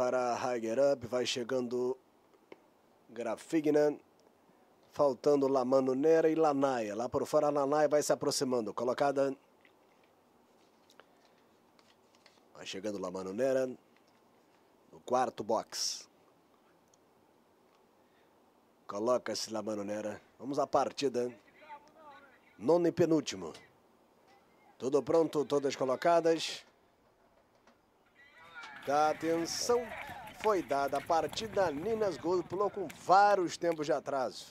para Higher Up, vai chegando Grafignan, faltando Lamano Nera e Lanaia. Lá por fora, Lanaia vai se aproximando, colocada... Vai chegando Lamano Nera, no quarto box. Coloca-se Lamano Nera. Vamos à partida. Nono e penúltimo. Tudo pronto, todas colocadas da atenção foi dada a partida. Ninas Gordo pulou com vários tempos de atraso.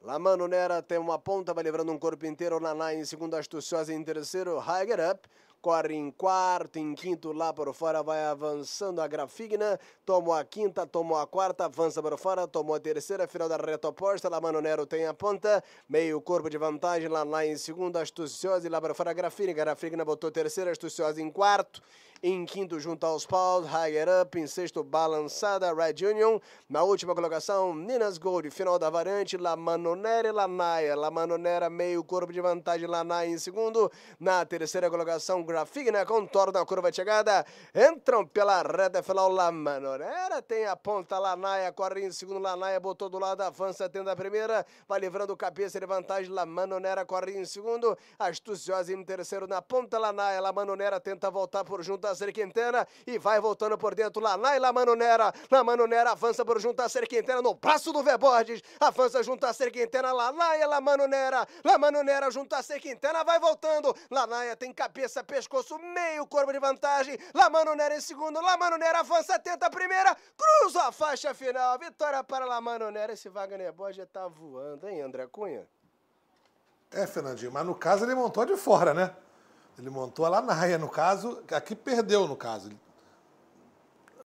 Lamano Nera tem uma ponta, vai livrando um corpo inteiro. Naná em segundo, astuciosa em terceiro. Higher Up corre em quarto, em quinto lá para fora, vai avançando a Grafigna, tomou a quinta, tomou a quarta, avança para fora, tomou a terceira, final da reta oposta, lá Mano Nero tem a ponta, meio corpo de vantagem, lá, lá em segundo Astuciosa e lá para fora a Grafigna, Grafigna botou terceira, Astuciosa em quarto, em quinto junto aos paus, Higher Up, em sexto Balançada, Red Union, na última colocação Ninas Gold, final da varante, La Manonera e Lanaia, La Manonera meio corpo de vantagem, Lanai em segundo, na terceira colocação Rafinha né? contorna né? a curva de chegada, né? entram pela reta final Lamanonera, tem a ponta Lanaia, corre em segundo Lanaia, botou do lado, avança, tenta a primeira, vai livrando o cabeça de vantagem, Lamanonera corre em segundo, astuciosa em terceiro na ponta Lanaia, Lamanonera tenta voltar por junto a Serquintana e vai voltando por dentro Lanaia, Lamanonera, Lamanonera avança por junto a Serquintana no braço do Veborges, avança junto a Serquintana, Lanaia, Lamanonera, Lamanonera junto a Serquintana, vai voltando, Lanaia tem cabeça, peixe pescoço, meio corpo de vantagem. Lamano Nera em segundo, Lamano Nera avança, tenta a primeira, cruza a faixa final. Vitória para Lamano Nera. Esse Wagner já tá voando, hein, André Cunha? É, Fernandinho, mas no caso ele montou de fora, né? Ele montou lá na raia, no caso, aqui perdeu, no caso.